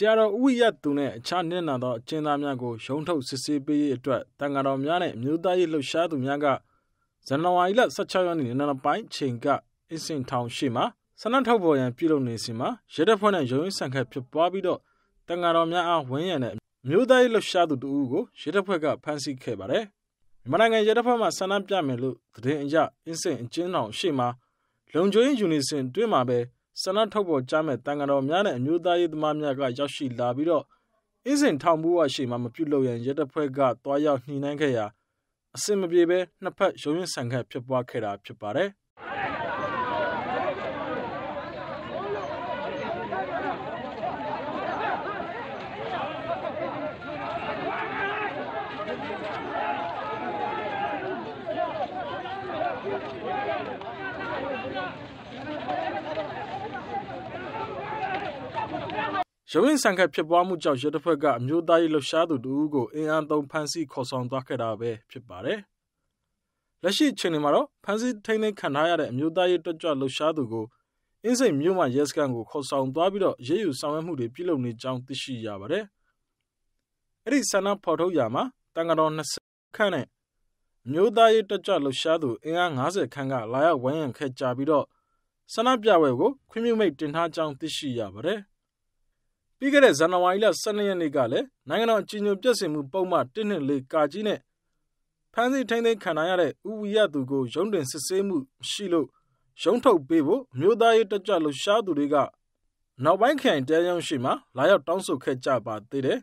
ဆရာတော်ဥဝိယသူနဲ့အခြားနစ်နာသောအကျဉ်းသားများကိုရုံးထုတ်စစ်ဆေးပေးရေးအတွက်တန်ဃာတော်များနဲ့မြို့သားရေးလှုပ်ရှားသူများကဇန်နဝါရီလ16ရက်နေ့နံနက်ပိုင်းချိန်ကအင်းစင်ထောင်ရှိမှာဆန္ဒထုတ်ဖော်ရန်ပြုလုပ်နေစဉ်မှာရဲတပ်ဖွဲ့နဲ့ရုံးရင်းဆန်ခတ်ဖြစ်ပွားပြီးတော့တန်ဃာတော်များအားဝန်းရံတဲ့မြို့သားရေးလှုပ်ရှားသူတို့ကိုရဲတပ်ဖွဲ့ကဖမ်းဆီးခဲ့ပါတယ်။မြန်မာနိုင်ငံရဲတပ်ဖွဲ့မှဆန္ဒပြမယ်လို့သတင်းအရအင်းစင်အကျဉ်းထောင်ရှိမှာ လုံခြုံရေးယူနီစင်တွင်းမှာပဲဆန္ဒထုတ်ပေါ်ကြမဲ့တန်ကတော်များနဲ့အမျိုးသားရေးသမားများကရောက်ရှိလာပြီးတော့အင်းစင်ထောင်ဘူးဝရှိမှမပြုတ်လို့ရန်ရဲတပ်ဖွဲ့ကတွားရောက်နှိနှိုင်းခဲ့ရာအစင်မပြေဘဲနှစ်ဖက်ရုံရင်ဆန်ခတ်ဖြစ်ပွားခဲ့တာဖြစ်ပါတယ်ရုံးရင်ဆန်ခတ်ဖြစ်ပွားမှုကြောင့်ရဲတပ်ဖွဲ့ကအမျိုးသားရေးလှုပ်ရှားသူတဦးကိုအင်အားသုံးဖမ်းဆီးခေါ်ဆောင်သွားခဲ့တာပဲဖြစ်ပါတယ်။လက်ရှိအချိန်မှာတော့ဖမ်းဆီးထိန်းသိမ်းခံထားရတဲ့အမျိုးသားရေးတက်ကြွလှုပ်ရှားသူကိုအင်းစိန်မြို့မှာရဲစခန်းကိုခေါ်ဆောင်သွားပြီးတော့ရဲယူဆောင်ရွက်မှုတွေပြုလုပ်နေကြောင်းသိရှိရပါတယ်။အဲ့ဒီဆန္ဒဖော်ထုတ်ရာမှာတန်ကတော်20ခန့်နဲ့အမျိုးသားရေးတက်ကြွလှုပ်ရှားသူအင်အား90ခန့်ကလာရောက်ဝန်းရံခဲ့ကြပြီးတော့ဆန္ဒပြပွဲကိုခွင့်ပြုမိတ်တင်ထားကြောင်းသိရှိရပါတယ်။ပြီးခဲ့တဲ့ဇန်နဝါရီလ12ရက်နေ့ကလည်းနိုင်ငံတော်အကြည်ညိုပျက်စင်မှုပုံမှန်124ကာကြီးနဲ့ဖမ်းဆီးထိန်းသိမ်းခံရတဲ့ဥဝီရသူကိုရုံးတင်စစ်ဆေးမှုရှိလို့ရုံးထုတ်ပေးဖို့မြို့သားရေးတက်ကြလှရှားသူတွေက နောက်ပိုင်းခရိုင်တရားရုံးရှိမှလာရောက်တောင်းဆိုခဲ့ကြပါသေးတယ်